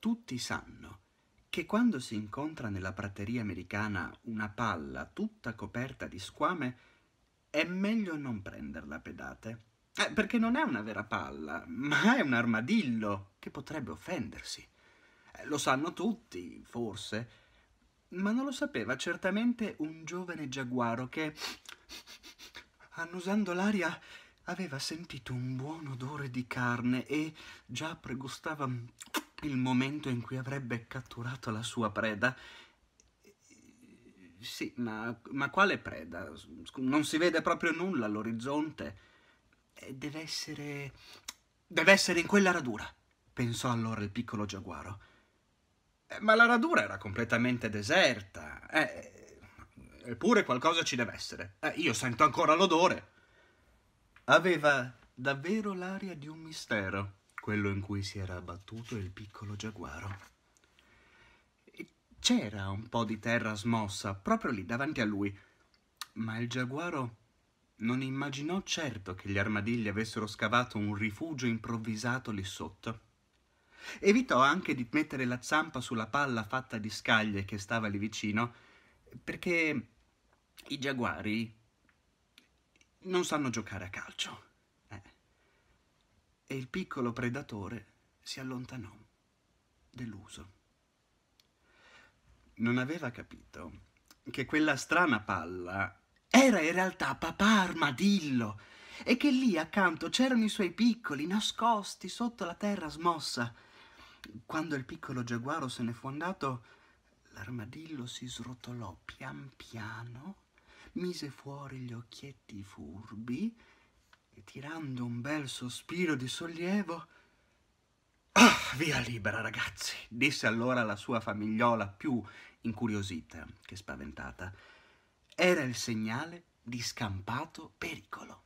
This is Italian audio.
Tutti sanno che quando si incontra nella prateria americana una palla tutta coperta di squame, è meglio non prenderla a pedate. Eh, perché non è una vera palla, ma è un armadillo che potrebbe offendersi. Eh, lo sanno tutti, forse, ma non lo sapeva certamente un giovane giaguaro che, annusando l'aria, aveva sentito un buon odore di carne e già pregustava il momento in cui avrebbe catturato la sua preda. Sì, ma, ma quale preda? Non si vede proprio nulla all'orizzonte. Deve essere... deve essere in quella radura, pensò allora il piccolo giaguaro. Eh, ma la radura era completamente deserta. Eh, eppure qualcosa ci deve essere. Eh, io sento ancora l'odore. Aveva davvero l'aria di un mistero quello in cui si era abbattuto il piccolo giaguaro. C'era un po' di terra smossa proprio lì davanti a lui, ma il giaguaro non immaginò certo che gli armadigli avessero scavato un rifugio improvvisato lì sotto. Evitò anche di mettere la zampa sulla palla fatta di scaglie che stava lì vicino, perché i giaguari non sanno giocare a calcio e il piccolo predatore si allontanò, deluso. Non aveva capito che quella strana palla era in realtà papà armadillo e che lì accanto c'erano i suoi piccoli nascosti sotto la terra smossa. Quando il piccolo giaguaro se ne fu andato, l'armadillo si srotolò pian piano, mise fuori gli occhietti furbi e tirando un bel sospiro di sollievo Ah, via libera, ragazzi, disse allora la sua famigliola più incuriosita che spaventata. Era il segnale di scampato pericolo.